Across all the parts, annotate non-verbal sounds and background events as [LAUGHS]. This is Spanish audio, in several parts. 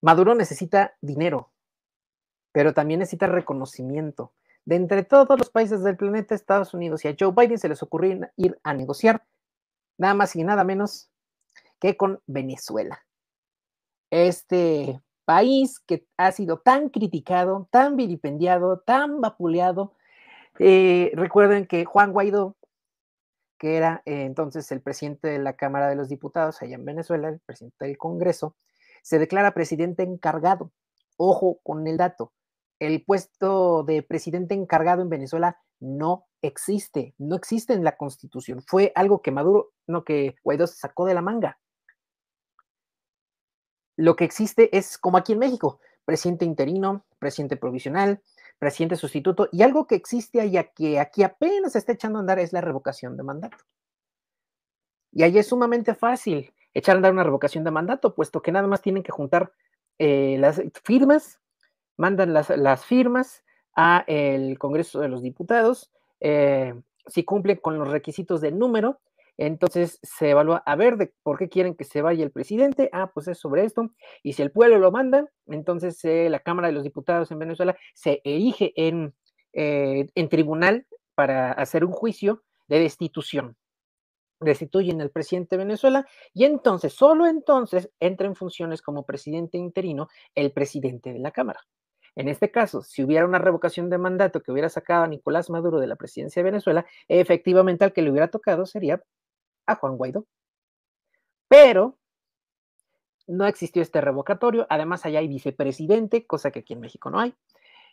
Maduro necesita dinero, pero también necesita reconocimiento. De entre todos los países del planeta, Estados Unidos y a Joe Biden se les ocurrió ir a negociar nada más y nada menos que con Venezuela. Este país que ha sido tan criticado, tan vilipendiado, tan vapuleado. Eh, recuerden que Juan Guaidó, que era eh, entonces el presidente de la Cámara de los Diputados allá en Venezuela, el presidente del Congreso, se declara presidente encargado. Ojo con el dato. El puesto de presidente encargado en Venezuela no existe, no existe en la Constitución. Fue algo que Maduro, no que Guaidó se sacó de la manga. Lo que existe es como aquí en México, presidente interino, presidente provisional, presidente sustituto, y algo que existe allá que aquí apenas se está echando a andar es la revocación de mandato. Y ahí es sumamente fácil echar a andar una revocación de mandato, puesto que nada más tienen que juntar eh, las firmas, mandan las, firmas a el Congreso de los Diputados, eh, si cumplen con los requisitos de número, entonces se evalúa a ver de por qué quieren que se vaya el presidente. Ah, pues es sobre esto. Y si el pueblo lo manda, entonces eh, la Cámara de los Diputados en Venezuela se erige en tribunal para hacer un juicio de destitución destituyen al presidente de Venezuela y entonces, solo entonces, entra en funciones como presidente interino el presidente de la Cámara. En este caso, si hubiera una revocación de mandato que hubiera sacado a Nicolás Maduro de la presidencia de Venezuela, efectivamente al que le hubiera tocado sería a Juan Guaidó. Pero no existió este revocatorio, además allá hay vicepresidente, cosa que aquí en México no hay.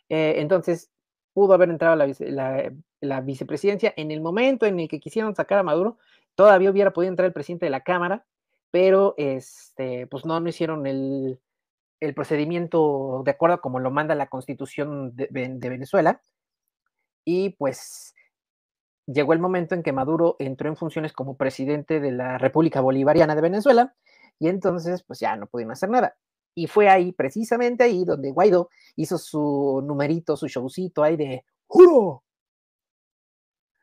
Eh, entonces, pudo haber entrado la, la, vicepresidencia en el momento en el que quisieron sacar a Maduro, Todavía hubiera podido entrar el presidente de la Cámara, pero este, pues no, no hicieron el, procedimiento de acuerdo a como lo manda la constitución de, de, Venezuela. Y pues llegó el momento en que Maduro entró en funciones como presidente de la República Bolivariana de Venezuela y entonces pues ya no pudieron hacer nada. Y fue ahí, precisamente ahí, donde Guaidó hizo su numerito, su showcito ahí de juro,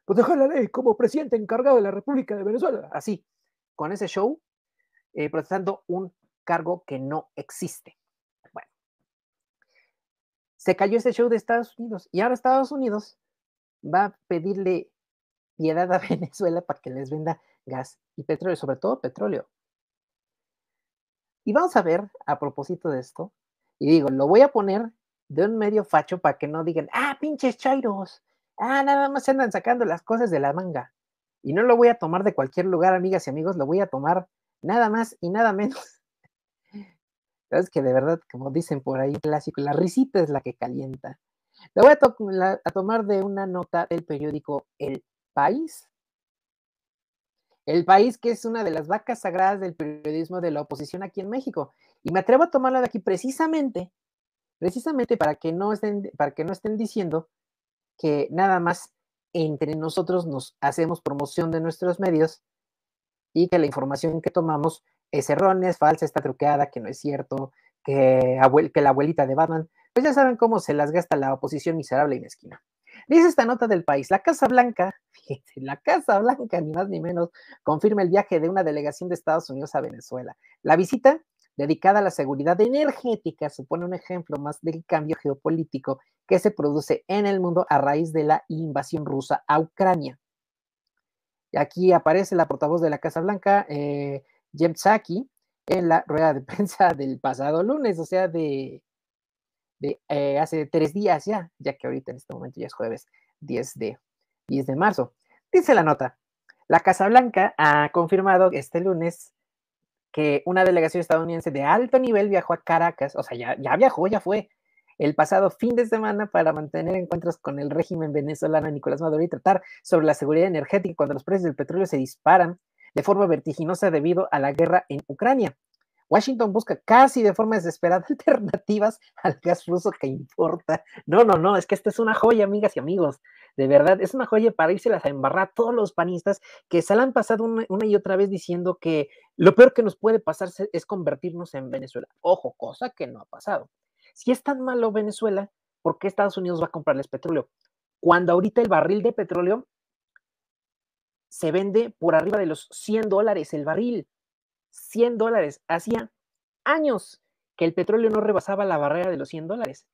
pues dejó la ley como presidente encargado de la República de Venezuela, así, con ese show, eh, protestando un cargo que no existe. Bueno, se cayó ese show de Estados Unidos y ahora Estados Unidos va a pedirle piedad a [LAUGHS] Venezuela para que les venda gas y petróleo, sobre todo petróleo. Y vamos a ver, a propósito de esto, y digo, lo voy a poner de un medio facho para que no digan, ah, pinches chairos, ah, nada más se andan sacando las cosas de la manga. Y no lo voy a tomar de cualquier lugar, amigas y amigos, lo voy a tomar nada más y nada menos. Sabes [LAUGHS] que de verdad, como dicen por ahí, clásico, la risita es la que calienta. Lo voy a, a tomar de una nota del periódico El País. El País, que es una de las vacas sagradas del periodismo de la oposición aquí en México. Y me atrevo a tomarla de aquí precisamente, precisamente para que no estén, para que no estén diciendo que nada más entre nosotros nos hacemos promoción de nuestros medios y que la información que tomamos es errónea, es falsa, está truqueada, que no es cierto, que, que la abuelita de Batman, pues ya saben cómo se las gasta la oposición miserable y mezquina. Dice esta nota del país, la Casa Blanca, [LAUGHS] fíjense, la Casa Blanca, ni más ni menos, confirma el viaje de una delegación de Estados Unidos a Venezuela. La visita, dedicada a la seguridad energética, supone un ejemplo más del cambio geopolítico que se produce en el mundo a raíz de la invasión rusa a Ucrania. Aquí aparece la portavoz de la Casa Blanca, eh, Jem en la rueda de [LAUGHS] prensa del pasado lunes, o sea, de, eh, hace tres días ya, ya que ahorita en este momento ya es jueves 10 de, 10 de marzo. Dice la nota, la Casa Blanca ha confirmado este lunes que una delegación estadounidense de alto nivel viajó a Caracas, o sea, ya viajó, ya fue, el pasado fin de semana para mantener encuentros con el régimen venezolano Nicolás Maduro y tratar sobre la seguridad energética cuando los precios del petróleo se disparan de forma vertiginosa debido a la guerra en Ucrania. Washington busca casi de forma desesperada [LAUGHS] alternativas al gas ruso que importa. No, no, no, es que esta es una joya, amigas y amigos. De verdad, es una joya para irse a embarrar a todos los panistas que se han pasado una, y otra vez diciendo que lo peor que nos puede pasar es convertirnos en Venezuela. Ojo, cosa que no ha pasado. Si es tan malo Venezuela, ¿por qué Estados Unidos va a comprarles petróleo? Cuando ahorita el barril de petróleo se vende por arriba de los 100 dólares el barril. 100 dólares. Hacía años que el petróleo no rebasaba la barrera de los 100 dólares.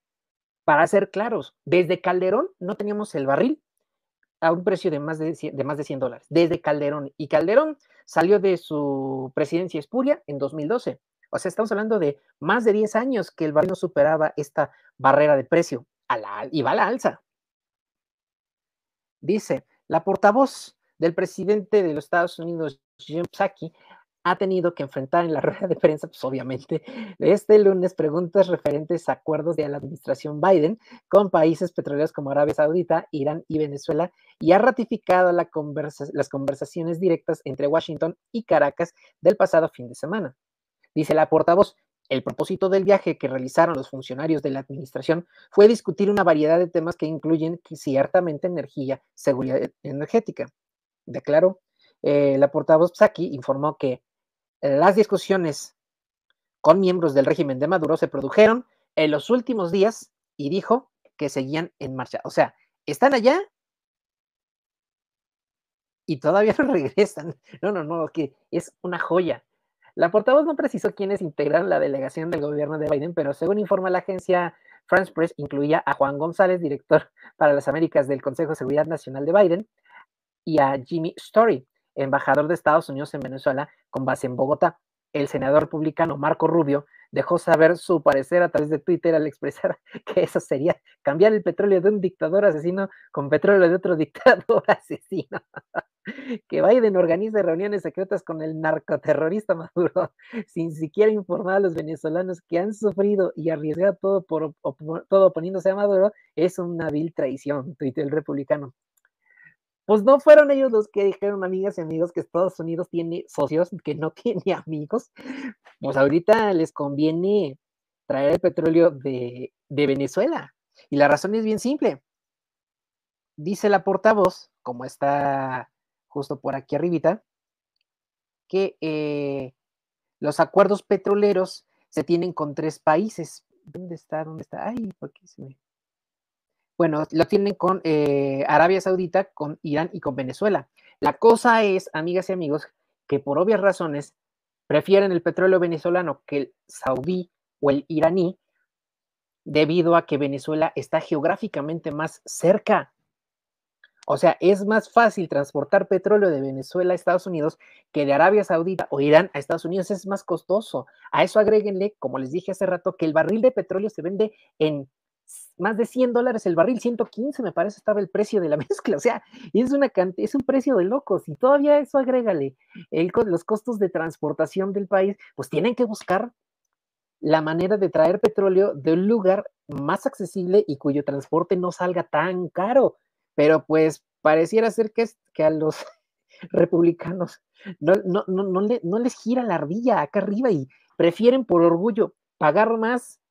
Para ser claros, desde Calderón no teníamos el barril a un precio de más de, 100, más de 100 dólares, desde Calderón. Y Calderón salió de su presidencia espuria en 2012. O sea, estamos hablando de más de 10 años que el barril no superaba esta barrera de precio y va a la alza. Dice, la portavoz del presidente de los Estados Unidos, Jim Psaki, ha tenido que enfrentar en la [LAUGHS] rueda de prensa, pues obviamente, este lunes preguntas referentes a acuerdos de la administración Biden con países petroleros como Arabia Saudita, Irán y Venezuela y ha ratificado las conversaciones directas entre Washington y Caracas del pasado fin de semana. Dice la portavoz, el propósito del viaje que realizaron los funcionarios de la administración fue discutir una variedad de temas que incluyen ciertamente energía, seguridad energética. Declaró. Eh, la portavoz Psaki informó que las discusiones con miembros del régimen de Maduro se produjeron en los últimos días y dijo que seguían en marcha. O sea, están allá y todavía [LAUGHS] no regresan. No, no, no, que es una joya. La portavoz no precisó quiénes integran la delegación del gobierno de Biden, pero según informa la agencia France Press, incluía a Juan González, director para las Américas del Consejo de Seguridad Nacional de Biden, y a Jimmy Story, embajador de Estados Unidos en Venezuela con base en Bogotá. El senador republicano Marco Rubio dejó saber su parecer a través de Twitter al expresar [LAUGHS] que eso sería cambiar el petróleo de un dictador asesino con petróleo de otro dictador [LAUGHS] asesino que Biden organice reuniones secretas con el narcoterrorista Maduro [LAUGHS] sin siquiera informar a los venezolanos que han sufrido y arriesgado todo por todo oponiéndose a Maduro es una vil traición, tuiteó el republicano. Pues no fueron ellos los que dijeron, amigas y amigos, que Estados Unidos tiene socios, que no [LAUGHS] tiene amigos. Pues ahorita les conviene traer el petróleo de, de Venezuela. Y la razón es bien simple dice la portavoz, como está justo por aquí arribita, que eh, los acuerdos petroleros se tienen con tres países. ¿Dónde está? ¿Dónde está? Ay, Bueno, lo tienen con eh, Arabia Saudita, con Irán y con Venezuela. La cosa es, amigas y amigos, que por obvias razones prefieren el petróleo venezolano que el saudí o el iraní, debido a que Venezuela está geográficamente más cerca o sea, es más fácil transportar petróleo de Venezuela a Estados Unidos que de Arabia Saudita o Irán a Estados Unidos. Es más costoso. A eso agréguenle, como les dije hace rato, que el barril de petróleo se vende en más de 100 dólares el barril, 115 me parece estaba el precio de la [LAUGHS] mezcla, o sea, es, una, es un precio de locos y todavía eso agrégale el, los costos de transportación del país, pues tienen que buscar la manera de traer petróleo de un lugar más accesible y cuyo transporte no salga tan caro pero pues pareciera ser que, a los [LAUGHS] republicanos no, les gira la ardilla acá arriba y prefieren por orgullo pagar más,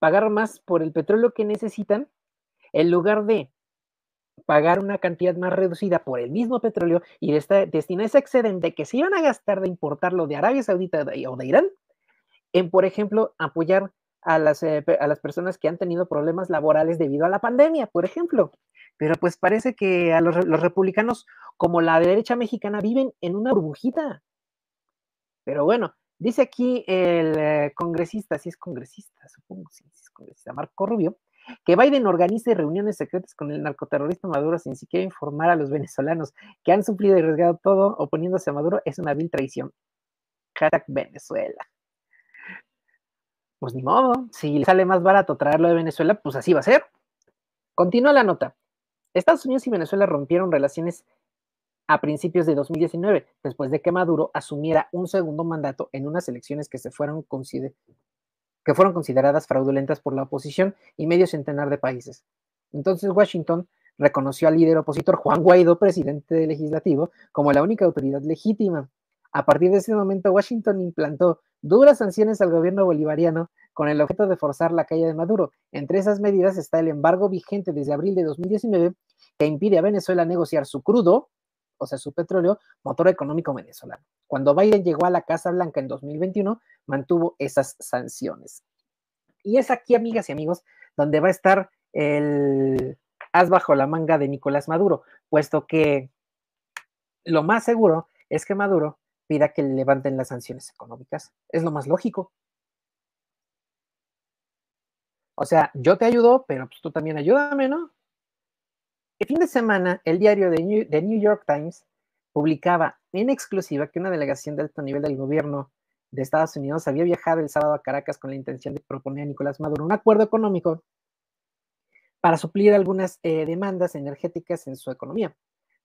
pagar más por el petróleo que necesitan en lugar de pagar una cantidad más reducida por el mismo petróleo y destinar ese excedente que se iban a gastar de importarlo de Arabia Saudita o de Irán en, por ejemplo, apoyar a las, eh, a las personas que han tenido problemas laborales debido a la pandemia, por ejemplo. Pero pues parece que a los, republicanos, como la derecha mexicana, viven en una burbujita. Pero bueno, dice aquí el eh, congresista, si es congresista, supongo, si sí, es congresista, Marco Rubio, que Biden organice reuniones secretas con el narcoterrorista Maduro sin siquiera informar a los venezolanos que han sufrido y arriesgado todo oponiéndose a Maduro es una vil traición. Hashtag Venezuela. Pues ni modo, si le sale más barato traerlo de Venezuela, pues así va a ser. Continúa la nota. Estados Unidos y Venezuela rompieron relaciones a principios de 2019, después de que Maduro asumiera un segundo mandato en unas elecciones que, se fueron, que fueron consideradas fraudulentas por la oposición y medio centenar de países. Entonces Washington reconoció al líder opositor Juan Guaidó, presidente legislativo, como la única autoridad legítima. A partir de ese momento, Washington implantó duras sanciones al gobierno bolivariano con el objeto de forzar la caída de Maduro. Entre esas medidas está el embargo vigente desde abril de 2019 que impide a Venezuela negociar su crudo, o sea, su petróleo, motor económico venezolano. Cuando Biden llegó a la Casa Blanca en 2021, mantuvo esas sanciones. Y es aquí, amigas y amigos, donde va a estar el as bajo la manga de Nicolás Maduro, puesto que lo más seguro es que Maduro pida que le levanten las sanciones económicas. Es lo más lógico. O sea, yo te ayudo, pero pues tú también ayúdame, ¿no? El fin de semana, el diario The New, York Times publicaba en exclusiva que una delegación de alto nivel del gobierno de Estados Unidos había viajado el sábado a Caracas con la intención de proponer a Nicolás Maduro un acuerdo económico para suplir algunas eh, demandas energéticas en su economía,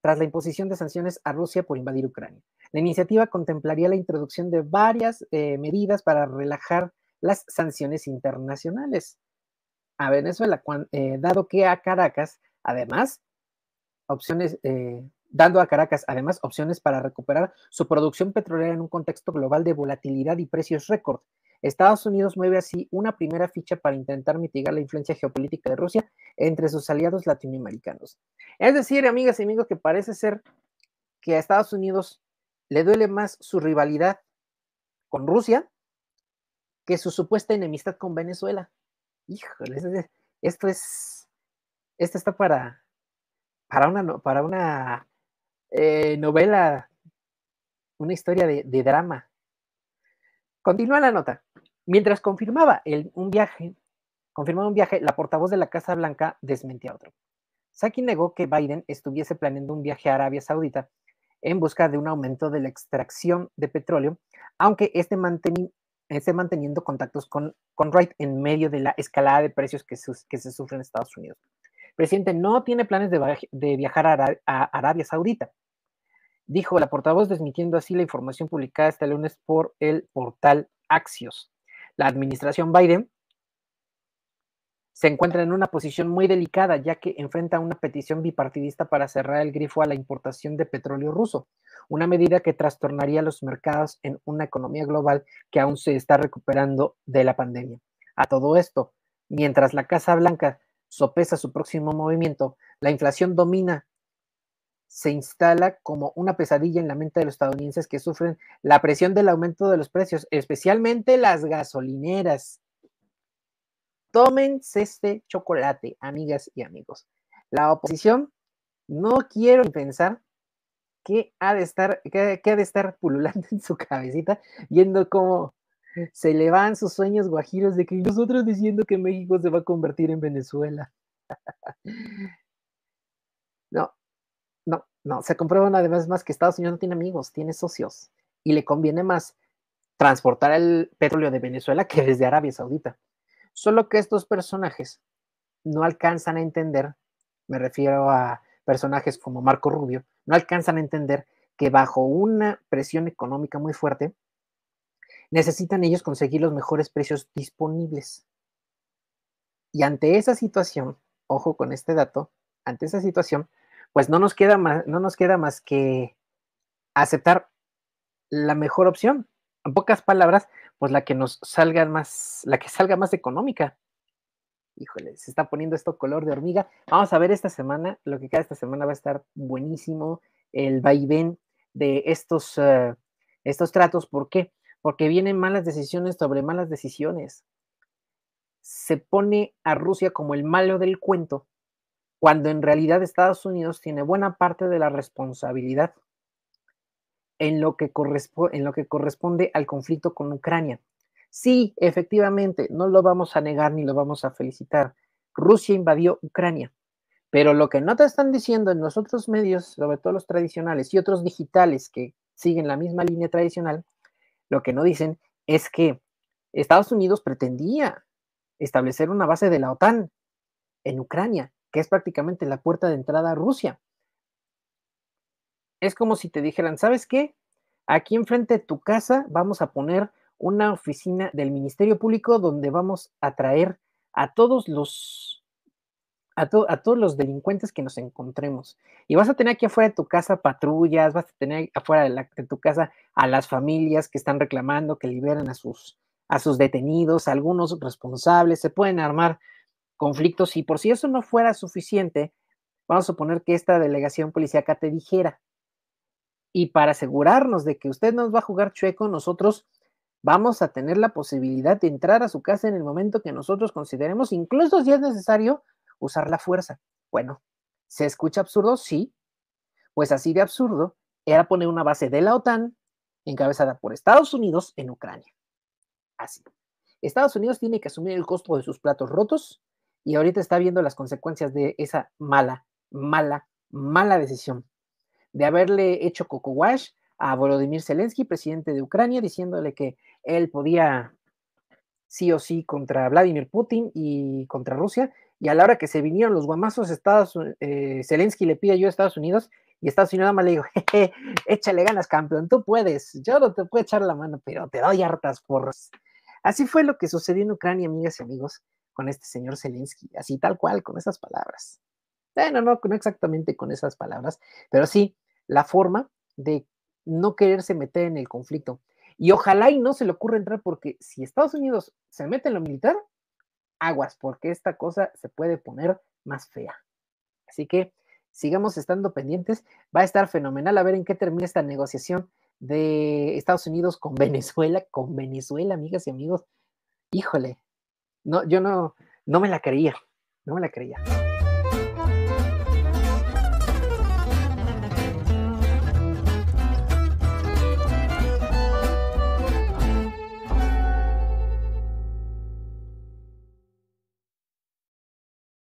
tras la imposición de sanciones a Rusia por invadir Ucrania. La iniciativa contemplaría la introducción de varias eh, medidas para relajar las sanciones internacionales a Venezuela, eh, dado que a Caracas Además, opciones, eh, dando a Caracas, además, opciones para recuperar su producción petrolera en un contexto global de volatilidad y precios récord. Estados Unidos mueve así una primera ficha para intentar mitigar la influencia geopolítica de Rusia entre sus aliados latinoamericanos. Es decir, amigas y amigos, que parece ser que a Estados Unidos le duele más su rivalidad con Rusia que su supuesta enemistad con Venezuela. Híjole, esto es esta está para, para una, para una eh, novela, una historia de, drama. Continúa la nota. Mientras confirmaba un viaje, confirmaba un viaje, la portavoz de la Casa Blanca desmentía otro. Saki negó que Biden estuviese planeando un viaje a Arabia Saudita en busca de un aumento de la extracción de petróleo, aunque este esté, manteniendo contactos con, con Wright en medio de la escalada de precios que, que se sufre en Estados Unidos presidente no tiene planes de, viajar a, Arabia Saudita. Dijo la portavoz desmitiendo así la información publicada este lunes por el portal Axios. La administración Biden se encuentra en una posición muy delicada ya que enfrenta una petición bipartidista para cerrar el grifo a la importación de petróleo ruso, una medida que trastornaría los mercados en una economía global que aún se está recuperando de la pandemia. A todo esto, mientras la Casa Blanca sopesa su próximo movimiento, la inflación domina, se instala como una pesadilla en la mente de los estadounidenses que sufren la presión del aumento de los precios, especialmente las gasolineras. Tómense este chocolate, amigas y amigos. La oposición, no quiero pensar que ha de estar, ha de estar pululando [LAUGHS] en su cabecita, viendo como se le van sus sueños guajiros de que nosotros diciendo que México se va a convertir en Venezuela. [LAUGHS] no, no, no. Se comprueban además más que Estados Unidos no tiene amigos, tiene socios y le conviene más transportar el petróleo de Venezuela que desde Arabia Saudita. Solo que estos personajes no alcanzan a entender, me refiero a personajes como Marco Rubio, no alcanzan a entender que bajo una presión económica muy fuerte, necesitan ellos conseguir los mejores precios disponibles. Y ante esa situación, ojo con este dato, ante esa situación, pues no nos queda más, no nos queda más que aceptar la mejor opción. En pocas palabras, pues la que nos salga más, la que salga más económica. Híjole, se está poniendo esto color de hormiga. Vamos a ver esta semana, lo que queda esta semana va a estar buenísimo, el vaivén de estos, eh, estos tratos. ¿Por qué? porque vienen malas decisiones sobre malas decisiones. Se pone a Rusia como el malo del cuento, cuando en realidad Estados Unidos tiene buena parte de la responsabilidad en lo que, corresponde al conflicto con Ucrania. Sí, efectivamente, no lo vamos a negar ni lo vamos a felicitar. Rusia invadió Ucrania. Pero lo que no te están diciendo en los otros medios, sobre todo los tradicionales y otros digitales que siguen la misma línea tradicional, lo que no dicen es que Estados Unidos pretendía establecer una base de la OTAN en Ucrania, que es prácticamente la puerta de entrada a Rusia. Es como si te dijeran, ¿sabes qué? Aquí enfrente de tu casa vamos a poner una oficina del Ministerio Público donde vamos a traer a todos los a, todos los delincuentes que nos encontremos. Y vas a tener aquí afuera de tu casa patrullas, vas a tener afuera de, tu casa a las familias que están reclamando que liberen a sus, a sus detenidos, a algunos responsables, se pueden armar conflictos. Y por si eso no fuera suficiente, vamos a suponer que esta delegación policíaca te dijera, y para asegurarnos de que usted nos va a jugar chueco, nosotros vamos a tener la posibilidad de entrar a su casa en el momento que nosotros consideremos, incluso si es necesario, usar la fuerza. Bueno, ¿se escucha absurdo? Sí. Pues así de absurdo era poner una base de la OTAN encabezada por Estados Unidos en Ucrania. Así. Estados Unidos tiene que asumir el costo de sus platos rotos y ahorita está viendo las consecuencias de esa mala, mala, mala decisión de haberle hecho coco a Volodymyr Zelensky, presidente de Ucrania, diciéndole que él podía sí o sí contra Vladimir Putin y contra Rusia y a la hora que se vinieron los guamazos, Estados, eh, Zelensky le pide yo a Estados Unidos y Estados Unidos nada más le digo, échale ganas, campeón, tú puedes, yo no te puedo echar la mano, pero te doy hartas porras. Así fue lo que sucedió en Ucrania, amigas y amigos, con este señor Zelensky, así tal cual, con esas palabras. Bueno, no, no exactamente con esas palabras, pero sí la forma de no quererse meter en el conflicto. Y ojalá y no se le ocurra entrar, porque si Estados Unidos se mete en lo militar, aguas, porque esta cosa se puede poner más fea. Así que sigamos estando pendientes. Va a estar fenomenal a ver en qué termina esta negociación de Estados Unidos con [LAUGHS] Venezuela, con Venezuela, amigas y amigos. Híjole, no, yo no, no me la creía, no me la creía.